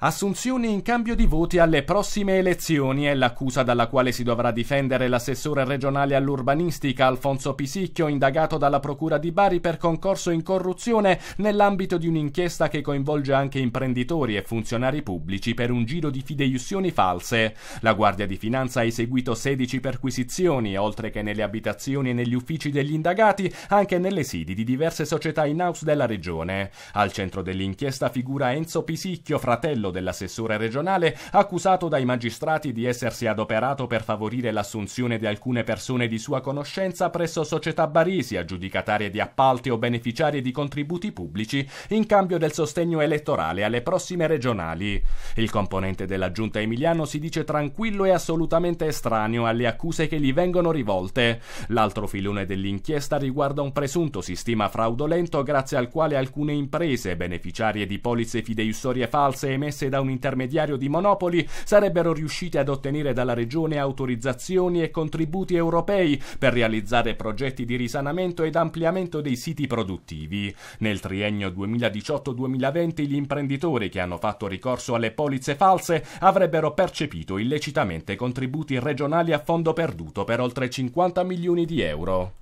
Assunzioni in cambio di voti alle prossime elezioni è l'accusa dalla quale si dovrà difendere l'assessore regionale all'urbanistica Alfonso Pisicchio, indagato dalla Procura di Bari per concorso in corruzione nell'ambito di un'inchiesta che coinvolge anche imprenditori e funzionari pubblici per un giro di fideiussioni false. La Guardia di Finanza ha eseguito 16 perquisizioni, oltre che nelle abitazioni e negli uffici degli indagati, anche nelle sedi di diverse società in house della regione. Al centro dell'inchiesta figura Enzo Pisicchio, fratello Castello dell'assessore regionale, accusato dai magistrati di essersi adoperato per favorire l'assunzione di alcune persone di sua conoscenza presso società barisi, aggiudicatarie di appalti o beneficiarie di contributi pubblici, in cambio del sostegno elettorale alle prossime regionali. Il componente della giunta Emiliano si dice tranquillo e assolutamente estraneo alle accuse che gli vengono rivolte. L'altro filone dell'inchiesta riguarda un presunto sistema fraudolento grazie al quale alcune imprese, beneficiarie di polizze fideiussorie false emesse trasmesse da un intermediario di Monopoli, sarebbero riuscite ad ottenere dalla Regione autorizzazioni e contributi europei per realizzare progetti di risanamento ed ampliamento dei siti produttivi. Nel triennio 2018-2020 gli imprenditori che hanno fatto ricorso alle polizze false avrebbero percepito illecitamente contributi regionali a fondo perduto per oltre 50 milioni di euro.